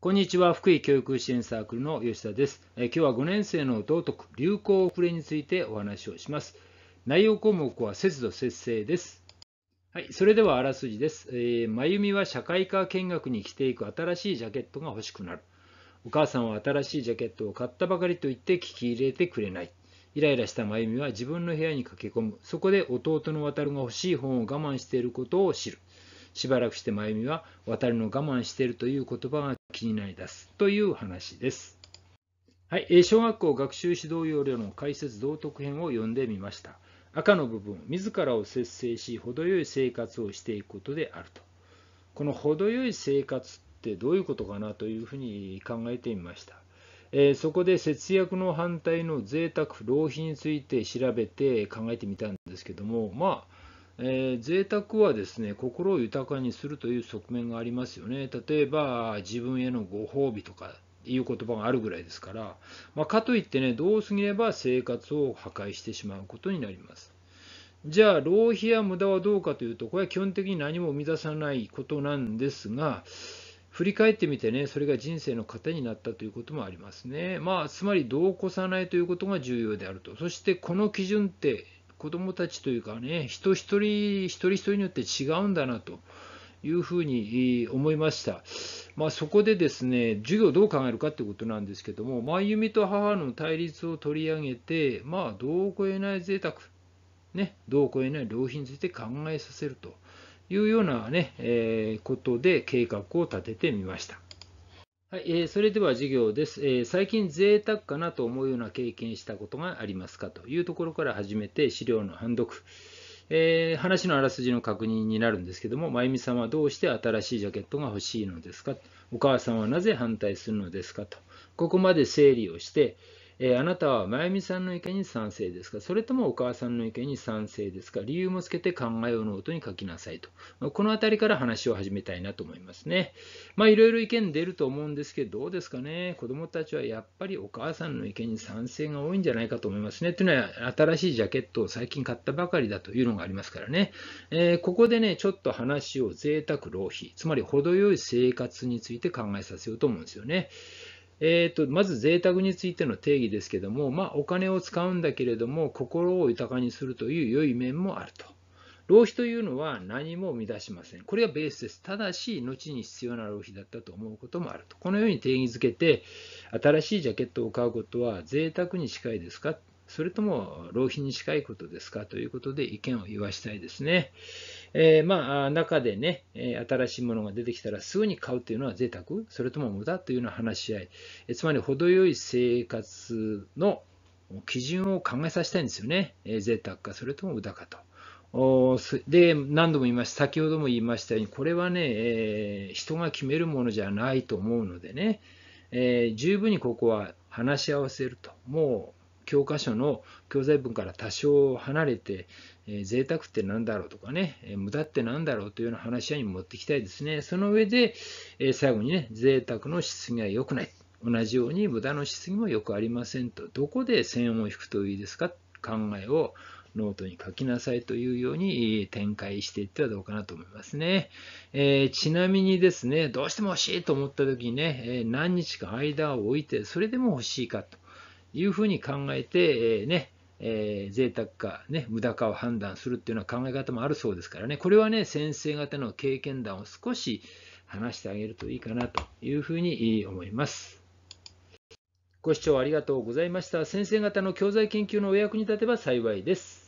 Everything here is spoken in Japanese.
こんにちは福井教育支援サークルの吉田です、え今日は5年生の道徳流行遅れについてお話をします内容項目は節度節制ですはい、それではあらすじです、まゆみは社会科見学に着ていく新しいジャケットが欲しくなるお母さんは新しいジャケットを買ったばかりと言って聞き入れてくれないイライラしたまゆみは自分の部屋に駆け込むそこで弟のるが欲しい本を我慢していることを知るしばらくして真由美は渡るの我慢しているという言葉が気になりだすという話です。はい、えー、小学校学習指導要領の解説道徳編を読んでみました。赤の部分、自らを節制し、程よい生活をしていくことであると。この程よい生活ってどういうことかなというふうに考えてみました。えー、そこで節約の反対の贅沢、浪費について調べて考えてみたんですけども、まあ、えー、贅沢はですね心を豊かにするという側面がありますよね例えば自分へのご褒美とかいう言葉があるぐらいですから、まあ、かといってねどう過ぎれば生活を破壊してしまうことになりますじゃあ浪費や無駄はどうかというとこれは基本的に何も生み出さないことなんですが振り返ってみてねそれが人生の糧になったということもありますねまあつまりう起越さないということが重要であるとそしてこの基準って子どもたちというかね、人一人、一人一人によって違うんだなというふうに思いました。まあ、そこでですね、授業をどう考えるかということなんですけども、まあ、弓と母の対立を取り上げて、まあ、どう超えない贅沢ね、どう超えない良品について考えさせるというようなね、えー、ことで計画を立ててみました。はいえー、それでは授業です、えー、最近贅沢かなと思うような経験したことがありますかというところから始めて資料の判読、えー、話のあらすじの確認になるんですけどもまゆみさんはどうして新しいジャケットが欲しいのですかお母さんはなぜ反対するのですかとここまで整理をして、えー、あなたはまゆみさんの意見に賛成ですかそれともお母さんの意見に賛成ですか理由もつけて考えをノートに書きなさいと。まこの辺りから話を始めたいなと思いますね。まあいろいろ意見出ると思うんですけど、どうですかね。子供たちはやっぱりお母さんの意見に賛成が多いんじゃないかと思いますね。というのは新しいジャケットを最近買ったばかりだというのがありますからね。えー、ここでね、ちょっと話を贅沢浪費、つまり程よい生活について考えさせようと思うんですよね。えーと、まず贅沢についての定義ですけども、まあ、お金を使うんだけれども心を豊かにするという良い面もあると浪費というのは何も生み出しませんこれがベースですただし後に必要な浪費だったと思うこともあるとこのように定義づけて新しいジャケットを買うことは贅沢に近いですかそれとも浪費に近いことですかということで意見を言わしたいですね。えー、まあ、中でね、新しいものが出てきたらすぐに買うというのは贅沢それとも無駄というのは話し合い、えつまり程よい生活の基準を考えさせたいんですよね。え贅沢か、それとも無駄かと。で、何度も言いました、先ほども言いましたように、これはね、えー、人が決めるものじゃないと思うのでね、えー、十分にここは話し合わせると、も教科書の教材文から多少離れて、えー、贅沢って何だろうとかね、えー、無駄って何だろうというような話し合いに持っていきたいですね。その上で、えー、最後にね、贅沢のし疑ぎは良くない。同じように無駄のし疑ぎもよくありませんと、どこで線を引くといいですか考えをノートに書きなさいというように展開していってはどうかなと思いますね。えー、ちなみにですね、どうしても欲しいと思った時にね、何日か間を置いて、それでも欲しいかと。いうふうに考えて、えー、ね、えー、贅沢か、ね、無駄かを判断するっていうのは考え方もあるそうですからね、これはね、先生方の経験談を少し話してあげるといいかなというふうに思います。ご視聴ありがとうございました。先生方の教材研究のお役に立てば幸いです。